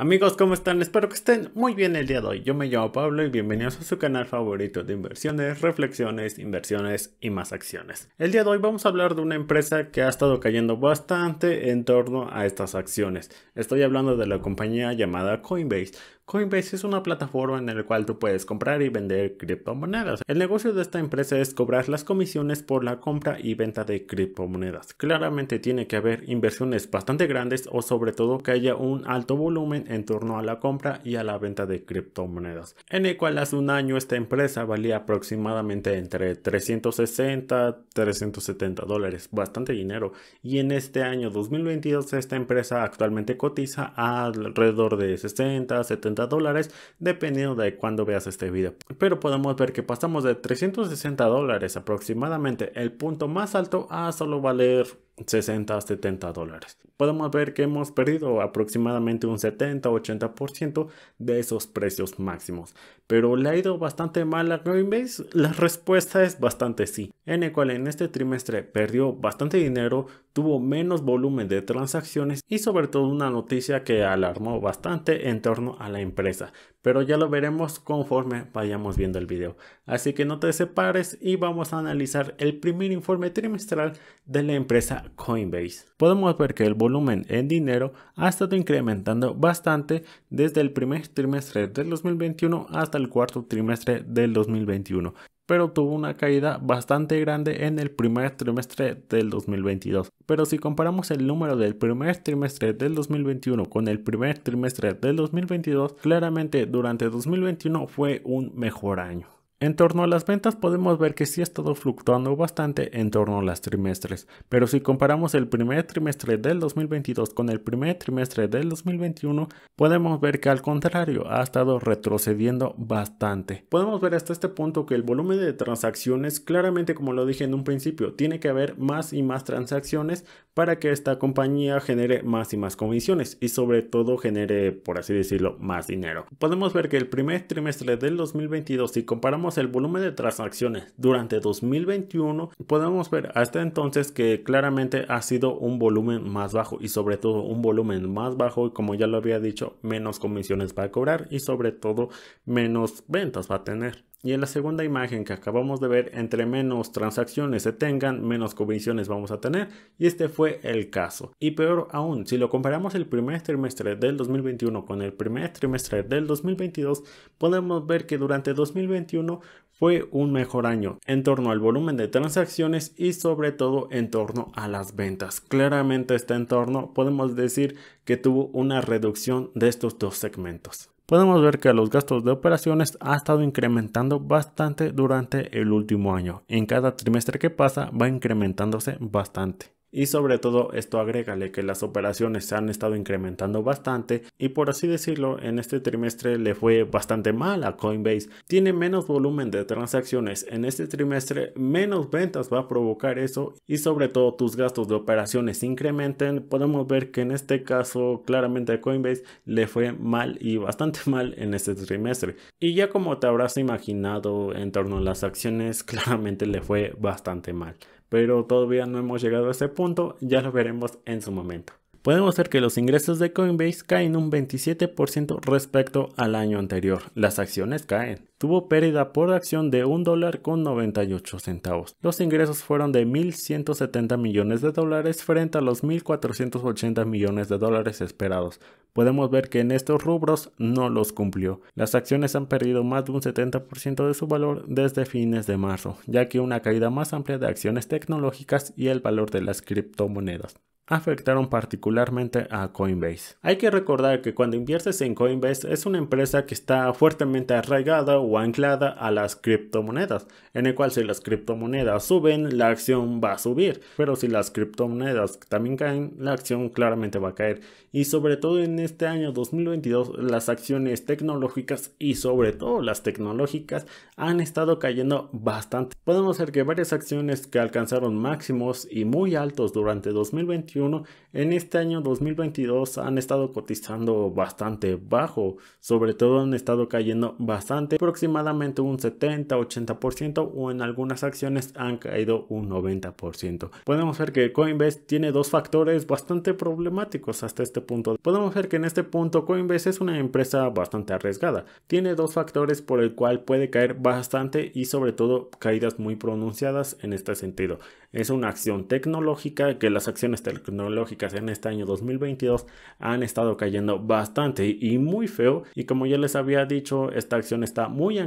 Amigos, ¿cómo están? Espero que estén muy bien el día de hoy. Yo me llamo Pablo y bienvenidos a su canal favorito de inversiones, reflexiones, inversiones y más acciones. El día de hoy vamos a hablar de una empresa que ha estado cayendo bastante en torno a estas acciones. Estoy hablando de la compañía llamada Coinbase. Coinbase es una plataforma en la cual tú puedes comprar y vender criptomonedas. El negocio de esta empresa es cobrar las comisiones por la compra y venta de criptomonedas. Claramente tiene que haber inversiones bastante grandes o sobre todo que haya un alto volumen en torno a la compra y a la venta de criptomonedas. En el cual hace un año esta empresa valía aproximadamente entre 360 370 dólares, bastante dinero. Y en este año 2022 esta empresa actualmente cotiza alrededor de 60 70 dólares dependiendo de cuándo veas este video. Pero podemos ver que pasamos de 360 dólares aproximadamente el punto más alto ah, a solo valer 60 70 dólares. Podemos ver que hemos perdido aproximadamente un 70-80% de esos precios máximos. Pero ¿le ha ido bastante mal a Coinbase? La respuesta es bastante sí, en el cual en este trimestre perdió bastante dinero, tuvo menos volumen de transacciones y sobre todo una noticia que alarmó bastante en torno a la empresa. Pero ya lo veremos conforme vayamos viendo el video. Así que no te separes y vamos a analizar el primer informe trimestral de la empresa Coinbase. Podemos ver que el volumen en dinero ha estado incrementando bastante desde el primer trimestre del 2021 hasta el cuarto trimestre del 2021 pero tuvo una caída bastante grande en el primer trimestre del 2022. Pero si comparamos el número del primer trimestre del 2021 con el primer trimestre del 2022, claramente durante 2021 fue un mejor año. En torno a las ventas podemos ver que sí ha estado fluctuando bastante en torno a las trimestres, pero si comparamos el primer trimestre del 2022 con el primer trimestre del 2021, podemos ver que al contrario ha estado retrocediendo bastante. Podemos ver hasta este punto que el volumen de transacciones, claramente como lo dije en un principio, tiene que haber más y más transacciones para que esta compañía genere más y más comisiones y sobre todo genere, por así decirlo, más dinero. Podemos ver que el primer trimestre del 2022, si comparamos el volumen de transacciones durante 2021, podemos ver hasta entonces que claramente ha sido un volumen más bajo y sobre todo un volumen más bajo, y como ya lo había dicho, menos comisiones va a cobrar y sobre todo menos ventas va a tener. Y en la segunda imagen que acabamos de ver, entre menos transacciones se tengan, menos comisiones vamos a tener. Y este fue el caso. Y peor aún, si lo comparamos el primer trimestre del 2021 con el primer trimestre del 2022, podemos ver que durante 2021 fue un mejor año en torno al volumen de transacciones y sobre todo en torno a las ventas. Claramente este entorno podemos decir que tuvo una reducción de estos dos segmentos podemos ver que los gastos de operaciones ha estado incrementando bastante durante el último año. En cada trimestre que pasa va incrementándose bastante. Y sobre todo esto agrégale que las operaciones se han estado incrementando bastante y por así decirlo en este trimestre le fue bastante mal a Coinbase. Tiene menos volumen de transacciones en este trimestre, menos ventas va a provocar eso y sobre todo tus gastos de operaciones incrementen. Podemos ver que en este caso claramente a Coinbase le fue mal y bastante mal en este trimestre. Y ya como te habrás imaginado en torno a las acciones claramente le fue bastante mal pero todavía no hemos llegado a ese punto, ya lo veremos en su momento. Podemos ver que los ingresos de Coinbase caen un 27% respecto al año anterior. Las acciones caen tuvo pérdida por acción de un dólar con 98 centavos. Los ingresos fueron de 1.170 millones de dólares frente a los 1.480 millones de dólares esperados. Podemos ver que en estos rubros no los cumplió. Las acciones han perdido más de un 70% de su valor desde fines de marzo, ya que una caída más amplia de acciones tecnológicas y el valor de las criptomonedas afectaron particularmente a Coinbase. Hay que recordar que cuando inviertes en Coinbase es una empresa que está fuertemente arraigada anclada a las criptomonedas, en el cual si las criptomonedas suben, la acción va a subir, pero si las criptomonedas también caen, la acción claramente va a caer. Y sobre todo en este año 2022, las acciones tecnológicas y sobre todo las tecnológicas han estado cayendo bastante. Podemos ver que varias acciones que alcanzaron máximos y muy altos durante 2021, en este año 2022 han estado cotizando bastante bajo, sobre todo han estado cayendo bastante. Pero aproximadamente un 70-80% o en algunas acciones han caído un 90%. Podemos ver que Coinbase tiene dos factores bastante problemáticos hasta este punto. Podemos ver que en este punto Coinbase es una empresa bastante arriesgada. Tiene dos factores por el cual puede caer bastante y sobre todo caídas muy pronunciadas en este sentido. Es una acción tecnológica que las acciones tecnológicas en este año 2022 han estado cayendo bastante y muy feo y como ya les había dicho esta acción está muy muy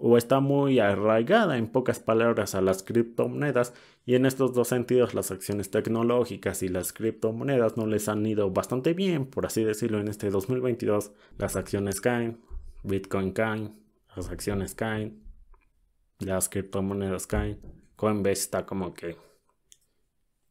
o está muy arraigada en pocas palabras a las criptomonedas y en estos dos sentidos las acciones tecnológicas y las criptomonedas no les han ido bastante bien, por así decirlo, en este 2022 las acciones caen, Bitcoin caen, las acciones caen, las criptomonedas caen, Coinbase está como que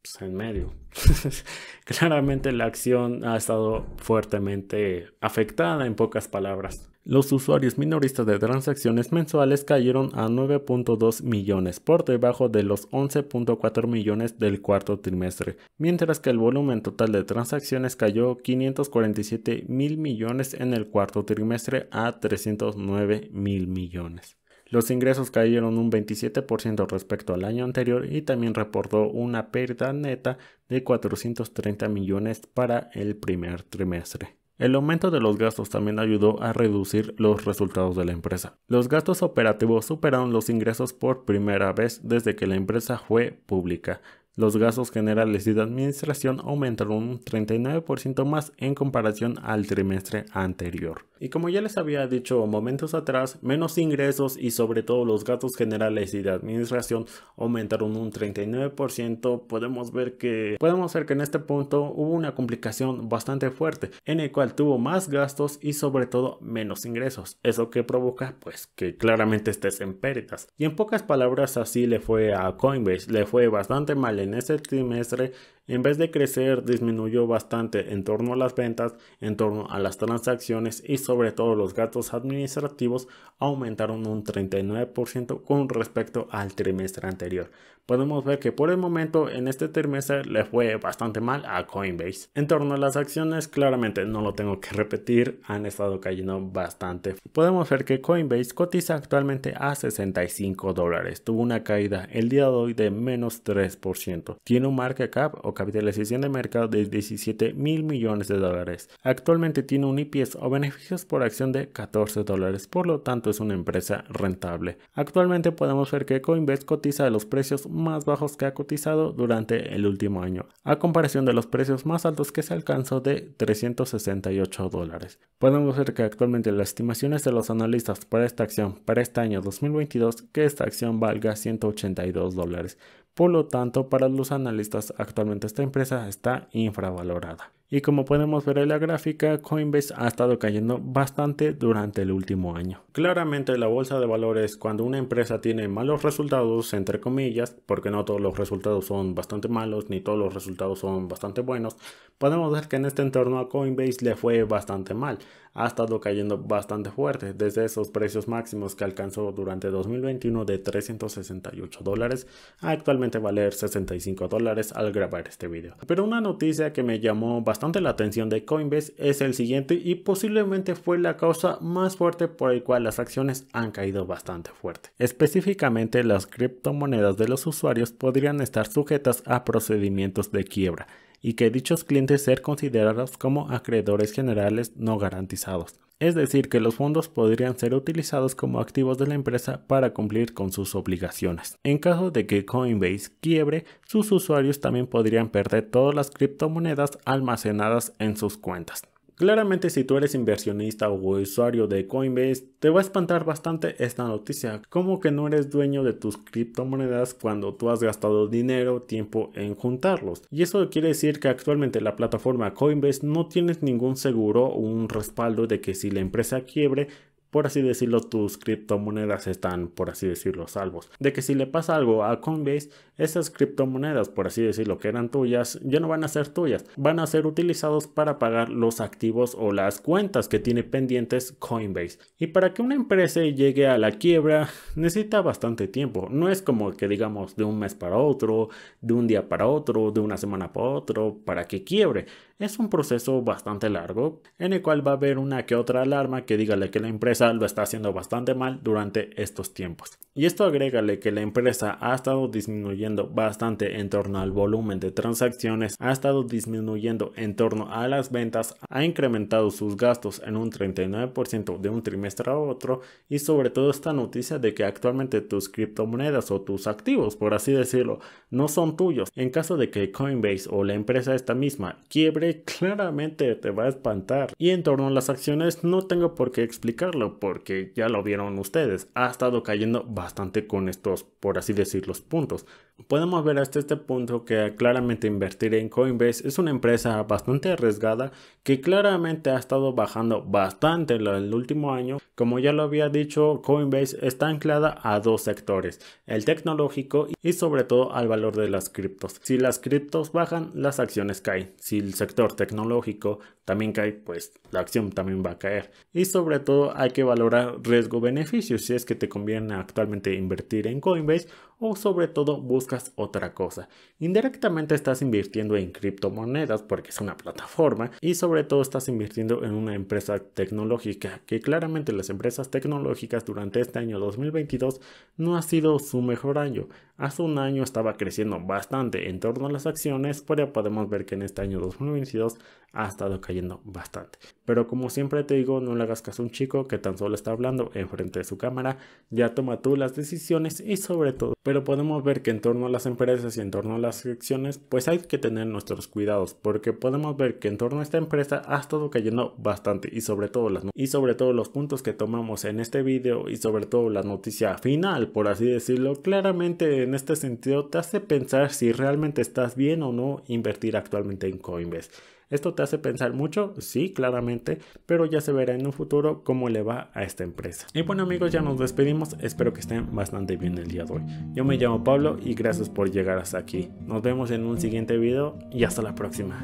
pues, en medio. Claramente la acción ha estado fuertemente afectada en pocas palabras. Los usuarios minoristas de transacciones mensuales cayeron a 9.2 millones, por debajo de los 11.4 millones del cuarto trimestre, mientras que el volumen total de transacciones cayó 547 mil millones en el cuarto trimestre a 309 mil millones. Los ingresos cayeron un 27% respecto al año anterior y también reportó una pérdida neta de 430 millones para el primer trimestre. El aumento de los gastos también ayudó a reducir los resultados de la empresa. Los gastos operativos superaron los ingresos por primera vez desde que la empresa fue pública. Los gastos generales y de administración aumentaron un 39% más en comparación al trimestre anterior. Y como ya les había dicho momentos atrás, menos ingresos y sobre todo los gastos generales y de administración aumentaron un 39%. Podemos ver que podemos ver que en este punto hubo una complicación bastante fuerte en el cual tuvo más gastos y sobre todo menos ingresos. Eso que provoca pues que claramente estés en pérdidas. Y en pocas palabras así le fue a Coinbase, le fue bastante mal en ese trimestre en vez de crecer, disminuyó bastante en torno a las ventas, en torno a las transacciones y sobre todo los gastos administrativos aumentaron un 39% con respecto al trimestre anterior. Podemos ver que por el momento en este trimestre le fue bastante mal a Coinbase. En torno a las acciones, claramente no lo tengo que repetir, han estado cayendo bastante. Podemos ver que Coinbase cotiza actualmente a 65 dólares. Tuvo una caída el día de hoy de menos 3%. Tiene un market cap capitalización de mercado de 17 mil millones de dólares. Actualmente tiene un IPS o beneficios por acción de 14 dólares, por lo tanto es una empresa rentable. Actualmente podemos ver que Coinbase cotiza a los precios más bajos que ha cotizado durante el último año, a comparación de los precios más altos que se alcanzó de 368 dólares. Podemos ver que actualmente las estimaciones de los analistas para esta acción para este año 2022 que esta acción valga 182 dólares por lo tanto, para los analistas actualmente esta empresa está infravalorada y como podemos ver en la gráfica, Coinbase ha estado cayendo bastante durante el último año. Claramente la bolsa de valores cuando una empresa tiene malos resultados, entre comillas, porque no todos los resultados son bastante malos ni todos los resultados son bastante buenos, podemos ver que en este entorno a Coinbase le fue bastante mal. Ha estado cayendo bastante fuerte desde esos precios máximos que alcanzó durante 2021 de 368 dólares a actualmente valer 65 dólares al grabar este video. Pero una noticia que me llamó bastante la atención de Coinbase es el siguiente y posiblemente fue la causa más fuerte por el cual las acciones han caído bastante fuerte. Específicamente las criptomonedas de los usuarios podrían estar sujetas a procedimientos de quiebra y que dichos clientes ser considerados como acreedores generales no garantizados es decir, que los fondos podrían ser utilizados como activos de la empresa para cumplir con sus obligaciones. En caso de que Coinbase quiebre, sus usuarios también podrían perder todas las criptomonedas almacenadas en sus cuentas. Claramente si tú eres inversionista o usuario de Coinbase, te va a espantar bastante esta noticia, como que no eres dueño de tus criptomonedas cuando tú has gastado dinero, tiempo en juntarlos. Y eso quiere decir que actualmente la plataforma Coinbase no tienes ningún seguro o un respaldo de que si la empresa quiebre, por así decirlo, tus criptomonedas están, por así decirlo, salvos. De que si le pasa algo a Coinbase, esas criptomonedas, por así decirlo, que eran tuyas, ya no van a ser tuyas. Van a ser utilizados para pagar los activos o las cuentas que tiene pendientes Coinbase. Y para que una empresa llegue a la quiebra, necesita bastante tiempo. No es como que digamos de un mes para otro, de un día para otro, de una semana para otro, para que quiebre. Es un proceso bastante largo en el cual va a haber una que otra alarma que dígale que la empresa lo está haciendo bastante mal durante estos tiempos. Y esto agrégale que la empresa ha estado disminuyendo bastante en torno al volumen de transacciones, ha estado disminuyendo en torno a las ventas, ha incrementado sus gastos en un 39% de un trimestre a otro y sobre todo esta noticia de que actualmente tus criptomonedas o tus activos, por así decirlo, no son tuyos. En caso de que Coinbase o la empresa esta misma quiebre, claramente te va a espantar. Y en torno a las acciones no tengo por qué explicarlo porque ya lo vieron ustedes, ha estado cayendo bastante con estos, por así decir, los puntos. Podemos ver hasta este punto que claramente invertir en Coinbase es una empresa bastante arriesgada que claramente ha estado bajando bastante en el último año. Como ya lo había dicho, Coinbase está anclada a dos sectores, el tecnológico y sobre todo al valor de las criptos. Si las criptos bajan, las acciones caen. Si el sector tecnológico también cae, pues la acción también va a caer. Y sobre todo hay que Valorar valora riesgo-beneficio, si es que te conviene actualmente invertir en Coinbase o sobre todo buscas otra cosa. Indirectamente estás invirtiendo en criptomonedas porque es una plataforma y sobre todo estás invirtiendo en una empresa tecnológica que claramente las empresas tecnológicas durante este año 2022 no ha sido su mejor año. Hace un año estaba creciendo bastante en torno a las acciones, pero podemos ver que en este año 2022 ha estado cayendo bastante. Pero como siempre te digo, no le hagas caso un chico que te solo está hablando enfrente de su cámara, ya toma tú las decisiones y sobre todo. Pero podemos ver que en torno a las empresas y en torno a las secciones, pues hay que tener nuestros cuidados, porque podemos ver que en torno a esta empresa ha estado cayendo bastante y sobre todo las y sobre todo los puntos que tomamos en este video y sobre todo la noticia final, por así decirlo, claramente en este sentido te hace pensar si realmente estás bien o no invertir actualmente en Coinbase. Esto te hace pensar mucho, sí, claramente, pero ya se verá en un futuro cómo le va a esta empresa. Y bueno amigos, ya nos despedimos, espero que estén bastante bien el día de hoy. Yo me llamo Pablo y gracias por llegar hasta aquí. Nos vemos en un siguiente video y hasta la próxima.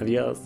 Adiós.